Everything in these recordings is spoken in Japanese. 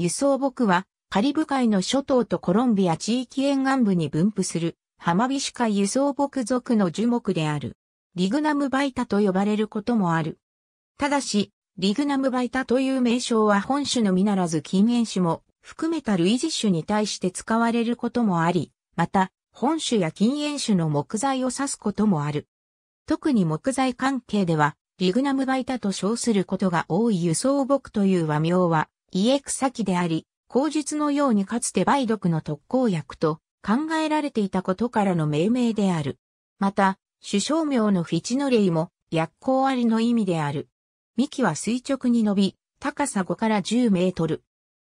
輸送木はカリブ海の諸島とコロンビア地域沿岸部に分布するハマビシカ輸送木属の樹木である。リグナムバイタと呼ばれることもある。ただし、リグナムバイタという名称は本種のみならず禁煙種も含めた類似種に対して使われることもあり、また、本種や禁煙種の木材を指すこともある。特に木材関係では、リグナムバイタと称することが多い輸送木という和名は、家草木であり、口述のようにかつて梅毒の特効薬と考えられていたことからの命名である。また、首相名のフィチノレイも薬効ありの意味である。幹は垂直に伸び、高さ5から10メートル。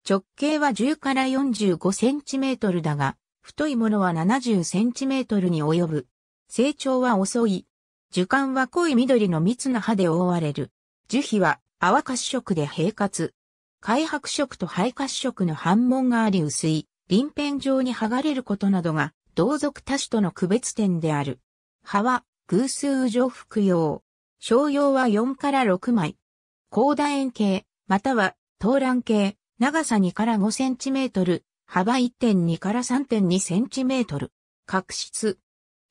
直径は10から45センチメートルだが、太いものは70センチメートルに及ぶ。成長は遅い。樹幹は濃い緑の密な葉で覆われる。樹皮は泡褐色で平滑。灰白色と灰褐色の反紋があり薄い、鱗片状に剥がれることなどが、同族多種との区別点である。葉は、偶数上服用。商用は4から6枚。高楕円形、または、東乱形、長さ2から5センチメートル、幅1.2から3.2センチメートル。角質。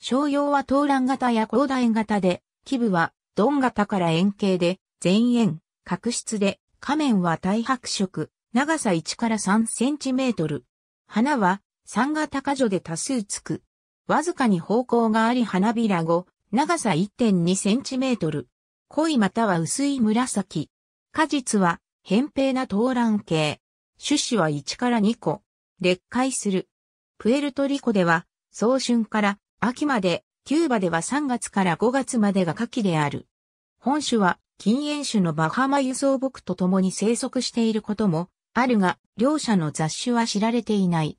商用は東乱型や高楕円型で、基部は、鈍型から円形で、全円、角質で、花面は大白色、長さ1から3センチメートル。花は、3が高女で多数つく。わずかに方向があり花びら後、長さ1.2センチメートル。濃いまたは薄い紫。果実は、扁平な投卵形。種子は1から2個。劣化する。プエルトリコでは、早春から秋まで、キューバでは3月から5月までが夏季である。本種は禁煙種のバハマ輸送木と共に生息していることもあるが、両者の雑種は知られていない。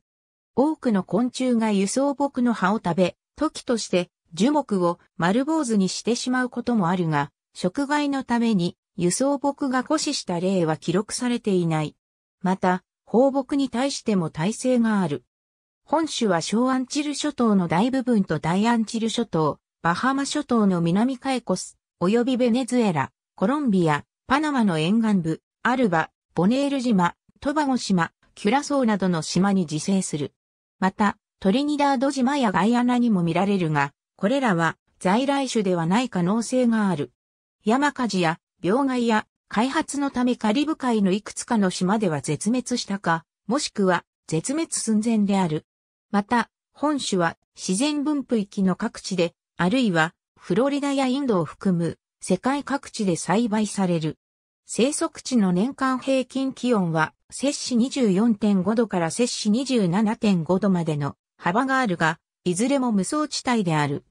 多くの昆虫が輸送木の葉を食べ、時として樹木を丸坊主にしてしまうこともあるが、食害のために輸送木が枯死した例は記録されていない。また、放牧に対しても耐性がある。本種は小アンチル諸島の大部分と大アンチル諸島、バハマ諸島の南カエコス、及びベネズエラ、コロンビア、パナマの沿岸部、アルバ、ボネール島、トバゴ島、キュラソーなどの島に自生する。また、トリニダード島やガイアナにも見られるが、これらは在来種ではない可能性がある。山火事や病害や開発のためカリブ海のいくつかの島では絶滅したか、もしくは絶滅寸前である。また、本種は自然分布域の各地で、あるいはフロリダやインドを含む世界各地で栽培される。生息地の年間平均気温は、摂氏24.5度から摂氏27.5度までの幅があるが、いずれも無双地帯である。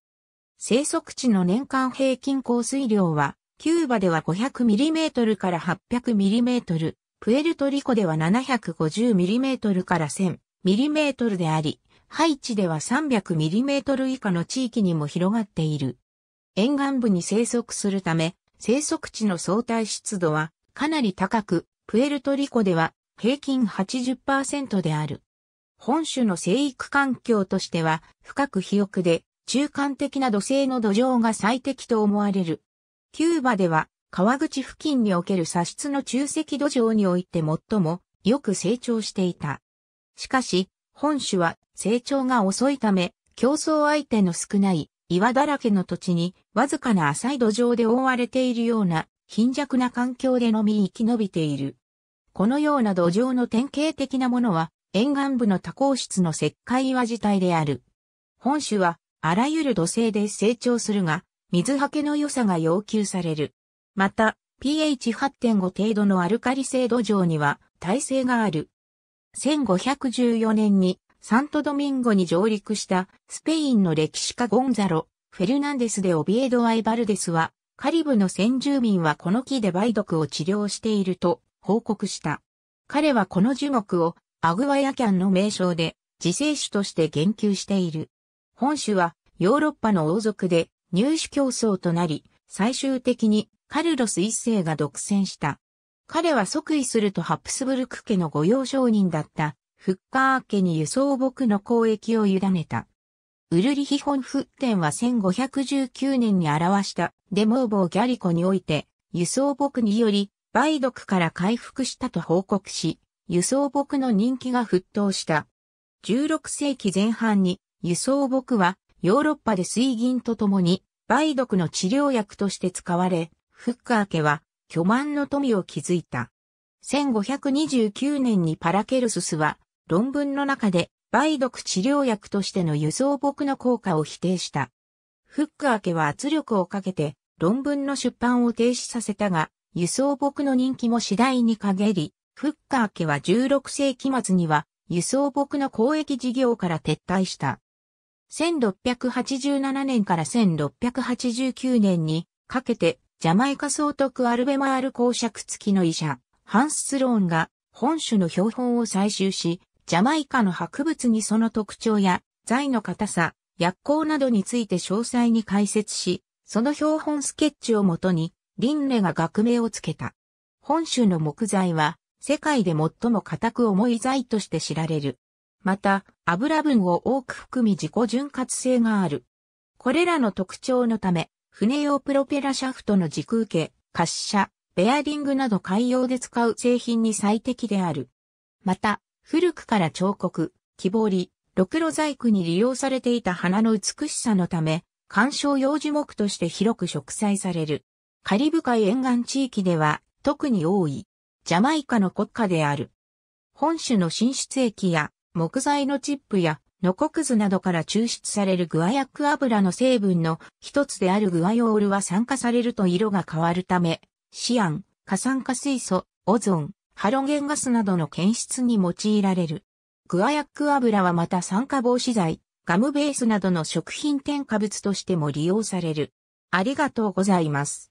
生息地の年間平均降水量は、キューバでは 500mm から 800mm、プエルトリコでは 750mm から 1000mm であり、ハイチでは 300mm 以下の地域にも広がっている。沿岸部に生息するため、生息地の相対湿度はかなり高く、プエルトリコでは平均80%である。本種の生育環境としては深く肥沃で中間的な土星の土壌が最適と思われる。キューバでは川口付近における砂質の中積土壌において最もよく成長していた。しかし、本種は成長が遅いため競争相手の少ない岩だらけの土地にわずかな浅い土壌で覆われているような貧弱な環境でのみ生き延びている。このような土壌の典型的なものは沿岸部の多孔質の石灰岩自体である。本種はあらゆる土星で成長するが、水はけの良さが要求される。また、pH8.5 程度のアルカリ性土壌には耐性がある。1514年にサントドミンゴに上陸したスペインの歴史家ゴンザロ、フェルナンデスでオビエド・アイバルデスは、カリブの先住民はこの木で梅毒を治療していると報告した。彼はこの樹木をアグワヤキャンの名称で自生種として言及している。本種はヨーロッパの王族で入手競争となり、最終的にカルロス一世が独占した。彼は即位するとハプスブルク家の御用商人だったフッカー家に輸送牧の交易を委ねた。ウルリヒホンフッテンは1519年に表したデモーボーギャリコにおいて、輸送木により、梅毒から回復したと報告し、輸送木の人気が沸騰した。16世紀前半に、輸送木はヨーロッパで水銀とともに、梅毒の治療薬として使われ、フッカー家は巨万の富を築いた。1529年にパラケルススは論文の中で梅毒治療薬としての輸送木の効果を否定した。フック明けは圧力をかけて論文の出版を停止させたが、輸送木の人気も次第に陰り、フッカー家は16世紀末には輸送木の公益事業から撤退した。1687年から1689年にかけてジャマイカ総督アルベマール公爵付きの医者、ハンス・スローンが本種の標本を採集し、ジャマイカの博物にその特徴や、材の硬さ、薬効などについて詳細に解説し、その標本スケッチをもとに、リンネが学名をつけた。本州の木材は、世界で最も硬く重い材として知られる。また、油分を多く含み自己潤滑性がある。これらの特徴のため、船用プロペラシャフトの軸受け、滑車、ベアリングなど海洋で使う製品に最適である。また、古くから彫刻、木彫り、ろくろ細工に利用されていた花の美しさのため、観賞用樹木として広く植栽される。カリブ海沿岸地域では特に多い。ジャマイカの国家である。本種の浸出液や木材のチップやノコクズなどから抽出されるグアヤック油の成分の一つであるグアヨールは酸化されると色が変わるため、シアン、過酸化水素、オゾン、ハロゲンガスなどの検出に用いられる。グアヤック油はまた酸化防止剤、ガムベースなどの食品添加物としても利用される。ありがとうございます。